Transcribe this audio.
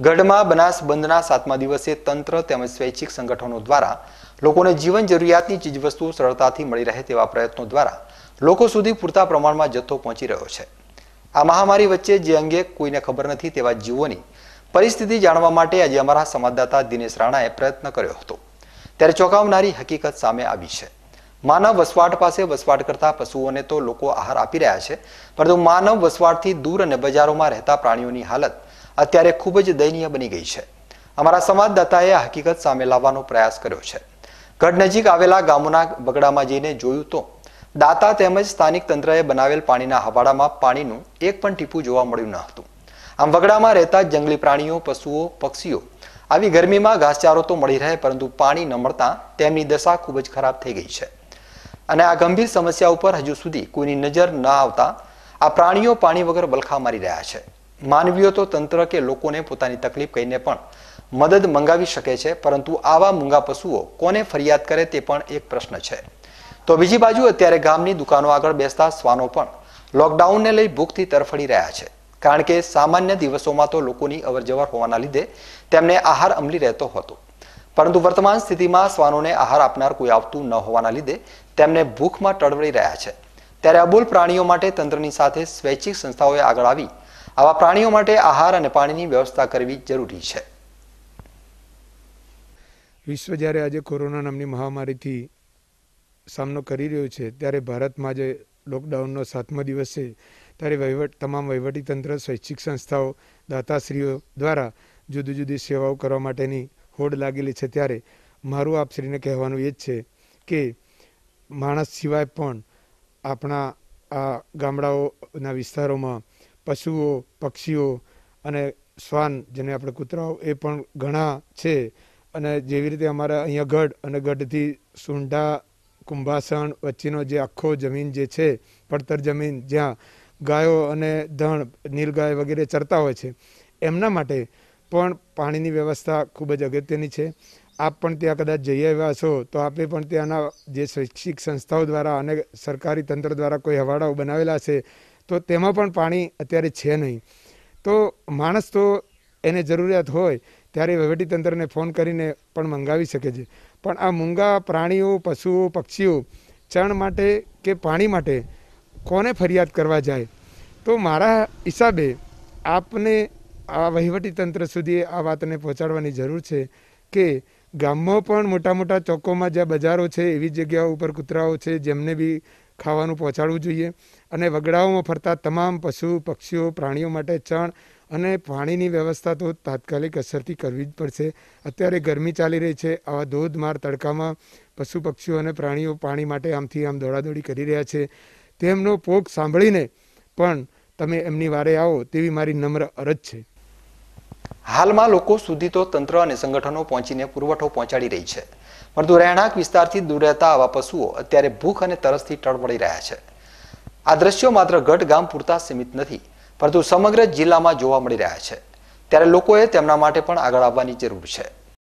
ગઢમાં બનાસ બંધના સાતમા દિવસે તંત્ર તેમજ સ્વૈચ્છિક સંગઠનો દ્વારા લોકોને જીવન જરૂરિયાતની ચીજવસ્તુઓ સરળતાથી મળી રહે તેવા પ્રયત્નો દ્વારા લોકો સુધી પૂરતા પ્રમાણમાં જથ્થો પહોંચી રહ્યો છે આ મહામારી વચ્ચે જે અંગે કોઈને ખબર નથી તેવા જીવોની પરિસ્થિતિ જાણવા માટે આજે અમારા સંવાદદાતા દિનેશ રાણાએ પ્રયત્ન કર્યો હતો ત્યારે ચોંકાવનારી હકીકત સામે આવી છે માનવ વસવાટ પાસે વસવાટ કરતા પશુઓને તો લોકો આહાર આપી રહ્યા છે પરંતુ માનવ વસવાટથી દૂર અને બજારોમાં રહેતા પ્રાણીઓની હાલત અત્યારે ખૂબ જ દયનીય બની ગઈ છે અમારા સંવાદદાતાએ આ હકીકત સામે લાવવાનો પ્રયાસ કર્યો છે ગઢ નજીક આવેલા ગામોના બગડામાં જઈને જોયું તો દાતા તેમજ સ્થાનિક તંત્રએ બનાવેલ પાણીના હવાડામાં પાણીનું એક પણ ટીપું જોવા મળ્યું ન હતું આમ વગડામાં રહેતા જંગલી પ્રાણીઓ પશુઓ પક્ષીઓ આવી ગરમીમાં ઘાસચારો તો મળી રહે પરંતુ પાણી ન મળતા તેમની દશા ખૂબ જ ખરાબ થઈ ગઈ છે અને આ ગંભીર સમસ્યા ઉપર હજુ સુધી કોઈની નજર ન આવતા આ પ્રાણીઓ પાણી વગર બલખા મારી રહ્યા છે માનવીઓ તો તંત્ર કે લોકોને પોતાની તકલીફ કહીને પણ મદદ મંગાવી શકે છે પરંતુ આવા મૂંગા પશુઓ કોને ફરિયાદ કરે તે પણ એક પ્રશ્ન છે તો બીજી બાજુ અત્યારે ગામની દુકાનો આગળ બેસતા શ્વાનો પણ લોકડાઉનને લઈ ભૂખથી તરફડી રહ્યા છે કારણ કે સામાન્ય દિવસોમાં તો લોકોની અવરજવર હોવાના લીધે તેમને આહાર અમલી રહેતો હતો પરંતુ વર્તમાન સ્થિતિમાં શ્વાનોને આહાર આપનાર કોઈ આવતું ન હોવાના લીધે તેમને ભૂખમાં ટળવળી રહ્યા છે ત્યારે અબોલ પ્રાણીઓ માટે તંત્રની સાથે સ્વૈચ્છિક સંસ્થાઓએ આગળ આવી આવા પ્રાણીઓ માટે આહાર અને પાણીની વ્યવસ્થા કરવી જરૂરી છે વિશ્વ જ્યારે આજે કોરોના નામની મહામારીથી સામનો કરી રહ્યો છે ત્યારે ભારતમાં જે લોકડાઉનનો સાતમો દિવસ છે ત્યારે વહીવટ તમામ વહીવટીતંત્ર શૈક્ષિક સંસ્થાઓ દાતાશ્રીઓ દ્વારા જુદી જુદી સેવાઓ કરવા માટેની હોડ લાગેલી છે ત્યારે મારું આપશ્રીને કહેવાનું એ જ છે કે માણસ સિવાય પણ આપણા આ ગામડાઓના વિસ્તારોમાં પશુઓ પક્ષીઓ અને શ્વાન જેને આપણે કૂતરાઓ એ પણ ઘણા છે અને જેવી રીતે અમારા અહીંયા ગઢ અને ગઢથી સુંઢા કુંભાસણ વચ્ચેનો જે આખો જમીન જે છે પડતર જમીન જ્યાં ગાયો અને ધણ નીલગાય વગેરે ચરતા હોય છે એમના માટે પણ પાણીની વ્યવસ્થા ખૂબ જ અગત્યની છે આપ પણ ત્યાં કદાચ જઈ આવ્યા છો તો આપે પણ ત્યાંના જે શૈક્ષિક સંસ્થાઓ દ્વારા અને સરકારી તંત્ર દ્વારા કોઈ હવાડાઓ બનાવેલા છે તો તેમાં પણ પાણી અત્યારે છે નહીં તો માણસ તો એને જરૂરિયાત હોય ત્યારે વહીવટી તંત્રને ફોન કરીને પણ મંગાવી શકે છે પણ આ મૂંગા પ્રાણીઓ પશુઓ પક્ષીઓ ચણ માટે કે પાણી માટે કોને ફરિયાદ કરવા જાય તો મારા હિસાબે આપને આ વહીવટી તંત્ર સુધી આ વાતને પહોંચાડવાની જરૂર છે કે ગામમાં પણ મોટા મોટા ચોકોમાં જ્યાં બજારો છે એવી જગ્યાઓ ઉપર કૂતરાઓ છે જેમને બી ખાવાનું પહોંચાડવું જોઈએ અને વગડાઓમાં ફરતા તમામ પશુ પક્ષીઓ પ્રાણીઓ માટે ચણ અને પાણીની વ્યવસ્થા તો તાત્કાલિક અસરથી કરવી જ પડશે અત્યારે ગરમી ચાલી રહી છે આવા ધોધમાર તડકામાં પશુ પક્ષીઓ અને પ્રાણીઓ પાણી માટે આમથી આમ દોડાદોડી કરી રહ્યા છે તેમનો પોગ સાંભળીને પણ તમે એમની વારે આવો તેવી મારી નમ્ર અરજ છે હાલમાં લોકો સુધી તો તંત્ર અને સંગઠનો પહોંચીને પુરવઠો પહોંચાડી રહી છે પરંતુ રહેણાંક વિસ્તારથી દૂર રહેતા આવા પશુઓ અત્યારે ભૂખ અને તરસથી ટળમળી રહ્યા છે આ દ્રશ્યો માત્ર ગઢ ગામ પૂરતા સીમિત નથી પરંતુ સમગ્ર જિલ્લામાં જોવા મળી રહ્યા છે ત્યારે લોકોએ તેમના માટે પણ આગળ આવવાની જરૂર છે